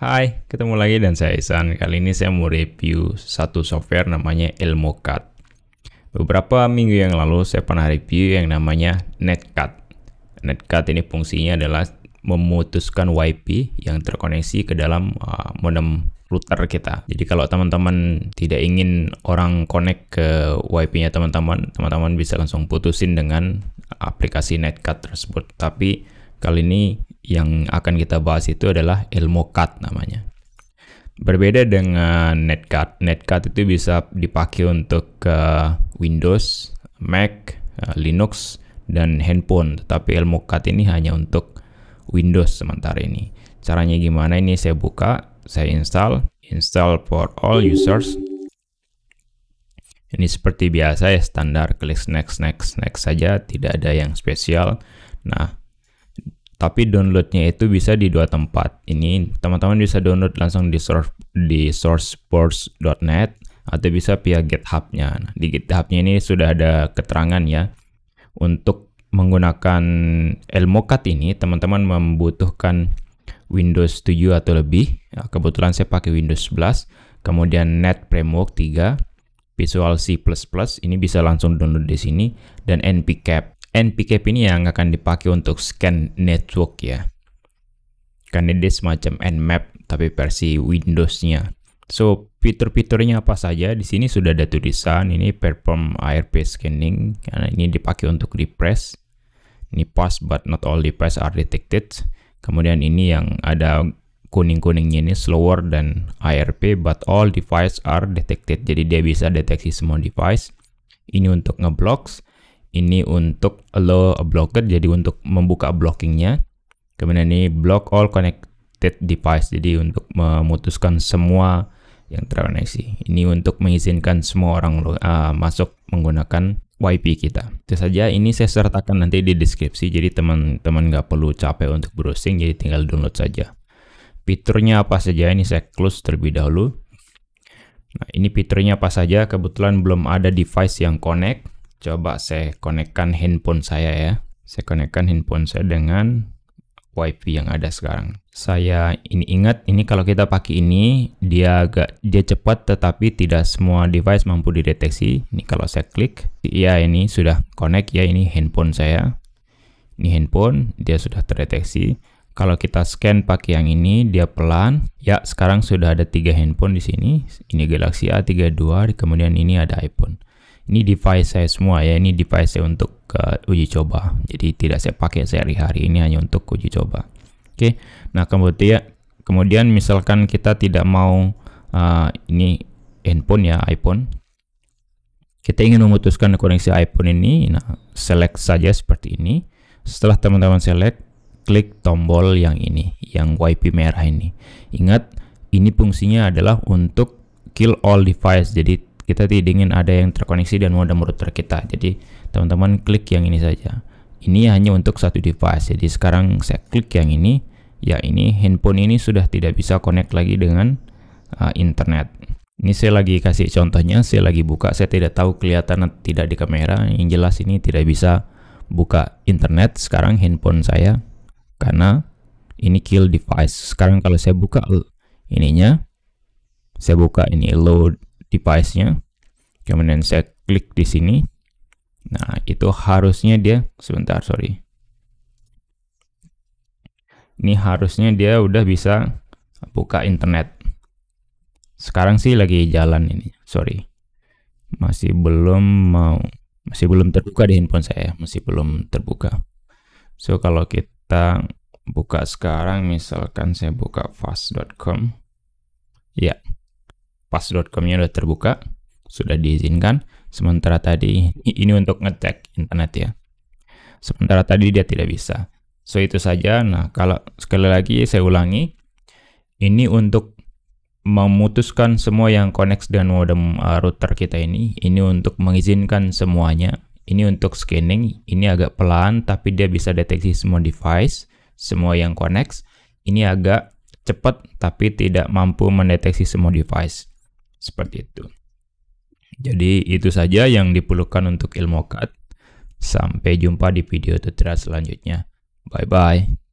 Hai, ketemu lagi dan saya Isan. Kali ini saya mau review satu software namanya Elmocat. Beberapa minggu yang lalu saya pernah review yang namanya Netcat. Netcat ini fungsinya adalah memutuskan WiFi yang terkoneksi ke dalam uh, modem router kita. Jadi kalau teman-teman tidak ingin orang connect ke WiFi-nya teman-teman, teman-teman bisa langsung putusin dengan aplikasi Netcat tersebut. Tapi kali ini yang akan kita bahas itu adalah ilmu cut namanya. Berbeda dengan netcut, netcut itu bisa dipakai untuk uh, Windows, Mac, uh, Linux, dan handphone. Tetapi ilmu cut ini hanya untuk Windows sementara ini. Caranya gimana ini saya buka, saya install, install for all users. Ini seperti biasa ya standar klik next next next saja, tidak ada yang spesial. Nah, tapi downloadnya itu bisa di dua tempat. Ini teman-teman bisa download langsung di source di sourceforce.net atau bisa via GitHub-nya. Nah, di GitHub-nya ini sudah ada keterangan ya. Untuk menggunakan Elmocat ini, teman-teman membutuhkan Windows 7 atau lebih. Ya, kebetulan saya pakai Windows 11, kemudian Net Framework 3, Visual C++, ini bisa langsung download di sini dan NPCap. NPcap ini yang akan dipakai untuk scan network ya. Karena dia semacam Nmap tapi versi Windows-nya. So, fitur-fiturnya apa saja? Di sini sudah ada tulisan, ini perform ARP scanning, karena ini dipakai untuk repress. Ini pass but not all device are detected. Kemudian ini yang ada kuning-kuningnya ini slower than ARP but all device are detected. Jadi dia bisa deteksi semua device. Ini untuk ngeblocks ini untuk allow a blocker jadi untuk membuka blockingnya kemudian ini block all connected device jadi untuk memutuskan semua yang terkoneksi ini untuk mengizinkan semua orang uh, masuk menggunakan YP kita itu saja ini saya sertakan nanti di deskripsi jadi teman-teman nggak perlu capek untuk browsing jadi tinggal download saja fiturnya apa saja ini saya close terlebih dahulu nah ini fiturnya apa saja kebetulan belum ada device yang connect Coba saya konekkan handphone saya ya. Saya konekkan handphone saya dengan WiFi yang ada sekarang. Saya ini ingat ini kalau kita pakai ini dia agak dia cepat tetapi tidak semua device mampu dideteksi. Ini kalau saya klik, ya ini sudah connect ya ini handphone saya. Ini handphone dia sudah terdeteksi. Kalau kita scan pakai yang ini dia pelan. Ya, sekarang sudah ada tiga handphone di sini. Ini Galaxy A32 kemudian ini ada iPhone. Ini device saya semua ya, ini device saya untuk uh, uji coba. Jadi tidak saya pakai sehari-hari, ini hanya untuk uji coba. Oke. Okay. Nah, kemudian kemudian misalkan kita tidak mau uh, ini handphone ya, iPhone. Kita ingin memutuskan koneksi iPhone ini, nah select saja seperti ini. Setelah teman-teman select, klik tombol yang ini, yang WiFi merah ini. Ingat, ini fungsinya adalah untuk kill all device. Jadi kita tidak ingin ada yang terkoneksi dan modem router kita. Jadi teman-teman klik yang ini saja. Ini hanya untuk satu device. Jadi sekarang saya klik yang ini, ya ini handphone ini sudah tidak bisa connect lagi dengan uh, internet. Ini saya lagi kasih contohnya, saya lagi buka, saya tidak tahu kelihatan tidak di kamera. Yang jelas ini tidak bisa buka internet sekarang handphone saya karena ini kill device. Sekarang kalau saya buka uh, ininya, saya buka ini load device-nya. Kemudian saya klik di sini. Nah, itu harusnya dia sebentar, sorry. Ini harusnya dia udah bisa buka internet. Sekarang sih lagi jalan ini, sorry. Masih belum mau, masih belum terbuka di handphone saya, masih belum terbuka. So, kalau kita buka sekarang, misalkan saya buka fast.com. Ya, pass.com-nya sudah terbuka, sudah diizinkan. Sementara tadi ini untuk ngecek internet ya. Sementara tadi dia tidak bisa. So itu saja. Nah, kalau sekali lagi saya ulangi, ini untuk memutuskan semua yang connect dengan modem eh, router kita ini. Ini untuk mengizinkan semuanya. Ini untuk scanning. Ini agak pelan tapi dia bisa deteksi semua device, semua yang connect. Ini agak cepat tapi tidak mampu mendeteksi semua device. Seperti itu. Jadi itu saja yang diperlukan untuk ilmu CAD. Sampai jumpa di video tutorial selanjutnya. Bye-bye.